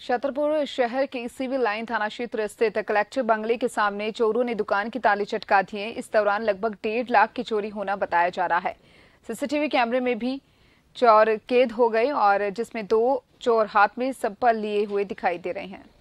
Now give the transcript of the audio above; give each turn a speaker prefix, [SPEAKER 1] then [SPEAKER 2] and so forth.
[SPEAKER 1] छतरपुर शहर के civil line थाना क्षेत्र स्थित कलेक्टर बंगले के सामने चोरों ने दुकान की ताली चटका दिए इस दौरान लगभग डेढ़ लाख की चोरी होना बताया जा रहा है सीसीटीवी कैमरे में भी चोर कैद हो गए और जिसमें दो चोर हाथ में सप्पल लिए हुए दिखाई दे रहे हैं